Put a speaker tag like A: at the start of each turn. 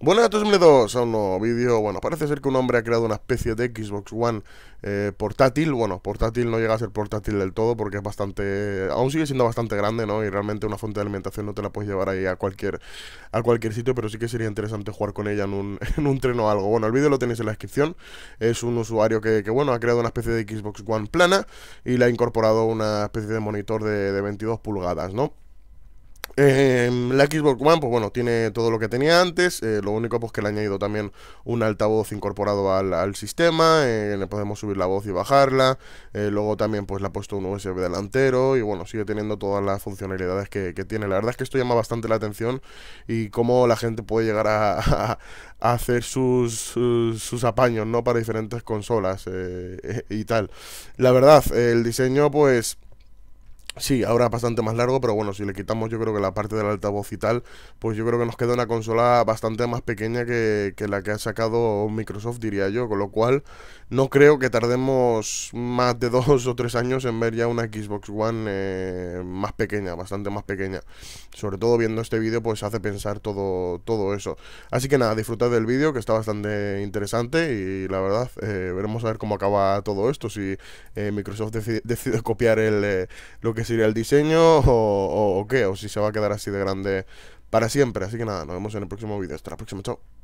A: Bueno, esto es bienvenidos a un nuevo vídeo. Bueno, parece ser que un hombre ha creado una especie de Xbox One eh, portátil. Bueno, portátil no llega a ser portátil del todo porque es bastante... Aún sigue siendo bastante grande, ¿no? Y realmente una fuente de alimentación no te la puedes llevar ahí a cualquier, a cualquier sitio, pero sí que sería interesante jugar con ella en un, tren o algo. Bueno, el vídeo lo tenéis en la descripción. Es un usuario que, que, bueno, ha creado una especie de Xbox One plana y le ha incorporado una especie de monitor de, de 22 pulgadas, ¿no? Em, la Xbox One, pues bueno, tiene todo lo que tenía antes. Eh, lo único, pues que le ha añadido también un altavoz incorporado al, sistema. Eh, le podemos subir la voz y bajarla. Eh, luego también, pues le ha puesto un USB delantero. Y bueno, sigue teniendo todas las funcionalidades que, tiene. La verdad es que esto llama bastante la atención. Y cómo la gente puede llegar a, hacer sus, apaños, ¿no? Para diferentes consolas y tal. La verdad, el diseño, pues Sí, ahora bastante más largo, pero bueno, si le quitamos yo creo que la parte del altavoz y tal, pues yo creo que nos queda una consola bastante más pequeña que, la que ha sacado Microsoft, diría yo, con lo cual no creo que tardemos más de dos o tres años en ver ya una Xbox One eh, más pequeña, bastante más pequeña. Sobre todo viendo este vídeo, pues hace pensar todo, todo eso. Así que nada, disfrutad del vídeo, que está bastante interesante y la verdad, eh, veremos a ver cómo acaba todo esto, si eh, Microsoft decide, decide, copiar el, lo que sería el diseño o, o qué, o si se va a quedar así de grande para siempre. Así que nada, nos vemos en el próximo vídeo Hasta la próxima, chao.